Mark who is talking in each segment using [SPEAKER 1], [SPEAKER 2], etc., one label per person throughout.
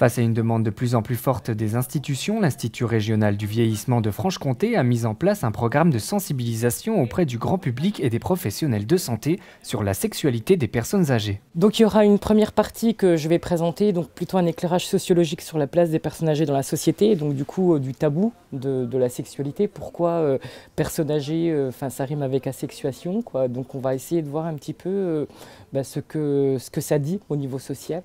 [SPEAKER 1] Face à une demande de plus en plus forte des institutions, l'Institut régional du vieillissement de Franche-Comté a mis en place un programme de sensibilisation auprès du grand public et des professionnels de santé sur la sexualité des personnes âgées.
[SPEAKER 2] Donc il y aura une première partie que je vais présenter, donc plutôt un éclairage sociologique sur la place des personnes âgées dans la société, donc du coup euh, du tabou de, la sexualité, pourquoi euh, personnes âgées, euh, enfin ça rime avec asexuation, quoi. Donc on va essayer de voir un petit peu bah, ce, que, ce que ça dit au niveau social.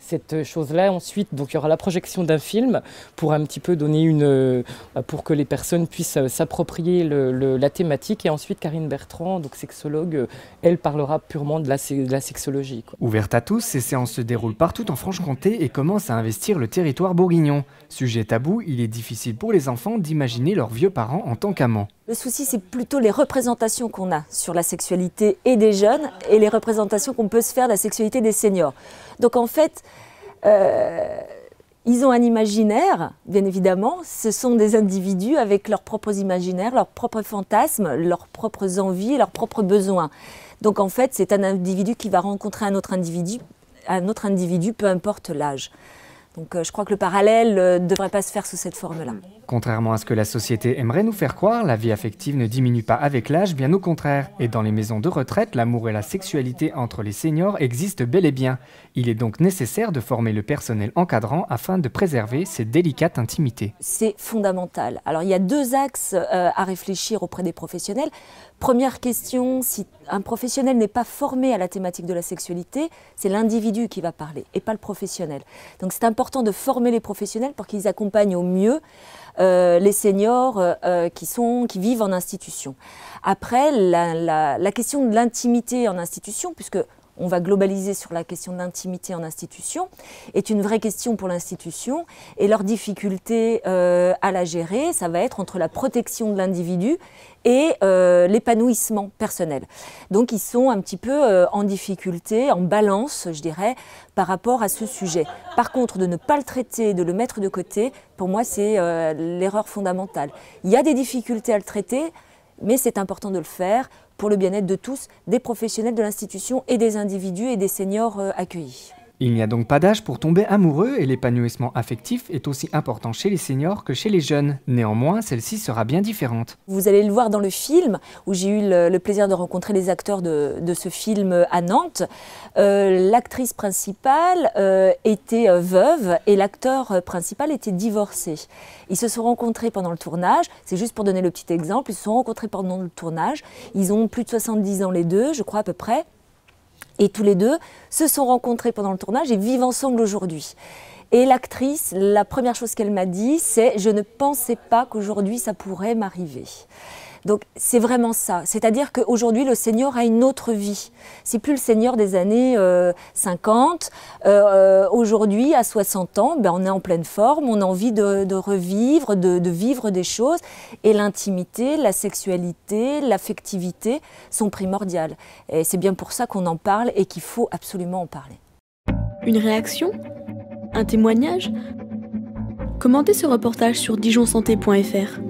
[SPEAKER 2] Cette chose-là ensuite donc il y aura la projection d'un film pour un petit peu donner une. Euh, pour que les personnes puissent euh, s'approprier le, la thématique. Et ensuite, Karine Bertrand, donc sexologue, euh, elle parlera purement de la, de la sexologie.
[SPEAKER 1] Ouverte à tous, ces séances se déroulent partout en Franche-Comté et commencent à investir le territoire bourguignon. Sujet tabou, il est difficile pour les enfants d'imaginer leurs vieux parents en tant qu'amants.
[SPEAKER 3] Le souci, c'est plutôt les représentations qu'on a sur la sexualité et des jeunes et les représentations qu'on peut se faire de la sexualité des seniors. Donc en fait, ils ont un imaginaire, bien évidemment. Ce sont des individus avec leurs propres imaginaires, leurs propres fantasmes, leurs propres envies leurs propres besoins. Donc en fait, c'est un individu qui va rencontrer un autre individu, un autre individu peu importe l'âge. Donc euh, je crois que le parallèle euh, ne devrait pas se faire sous cette forme-là.
[SPEAKER 1] Contrairement à ce que la société aimerait nous faire croire, la vie affective ne diminue pas avec l'âge, bien au contraire. Et dans les maisons de retraite, l'amour et la sexualité entre les seniors existent bel et bien. Il est donc nécessaire de former le personnel encadrant afin de préserver ces délicates intimité.
[SPEAKER 3] C'est fondamental. Alors il y a deux axes euh, à réfléchir auprès des professionnels. Première question, si un professionnel n'est pas formé à la thématique de la sexualité, c'est l'individu qui va parler et pas le professionnel. Donc c'est important important de former les professionnels pour qu'ils accompagnent au mieux euh, les seniors euh, euh, qui, sont, qui vivent en institution. Après, la, la question de l'intimité en institution, puisque on va globaliser sur la question de l'intimité en institution, est une vraie question pour l'institution et leur difficulté euh, à la gérer, ça va être entre la protection de l'individu et euh, l'épanouissement personnel. Donc ils sont un petit peu euh, en difficulté, en balance, je dirais, par rapport à ce sujet. Par contre, de ne pas le traiter, de le mettre de côté, pour moi, c'est l'erreur fondamentale. Il y a des difficultés à le traiter, mais c'est important de le faire pour le bien-être de tous, des professionnels de l'institution et des individus et des seniors euh, accueillis.
[SPEAKER 1] Il n'y a donc pas d'âge pour tomber amoureux et l'épanouissement affectif est aussi important chez les seniors que chez les jeunes. Néanmoins, celle-ci sera bien différente.
[SPEAKER 3] Vous allez le voir dans le film où j'ai eu le, plaisir de rencontrer les acteurs de, ce film à Nantes. Euh, l'actrice principale euh, était euh, veuve et l'acteur principal était divorcé. Ils se sont rencontrés pendant le tournage, c'est juste pour donner le petit exemple, ils se sont rencontrés pendant le tournage, ils ont plus de 70 ans les deux, je crois à peu près. Et tous les deux se sont rencontrés pendant le tournage et vivent ensemble aujourd'hui. Et l'actrice, la première chose qu'elle m'a dit, c'est Je ne pensais pas qu'aujourd'hui ça pourrait m'arriver. Donc c'est vraiment ça. C'est-à-dire qu'aujourd'hui, le seigneur a une autre vie. C'est plus le seigneur des années 50. Euh, euh, euh, aujourd'hui, à 60 ans, ben, on est en pleine forme, on a envie de, revivre, de, de, vivre des choses. Et l'intimité, la sexualité, l'affectivité sont primordiales. Et c'est bien pour ça qu'on en parle et qu'il faut absolument en parler. Une réaction Un témoignage
[SPEAKER 2] Commentez ce reportage sur dijonsanté.fr.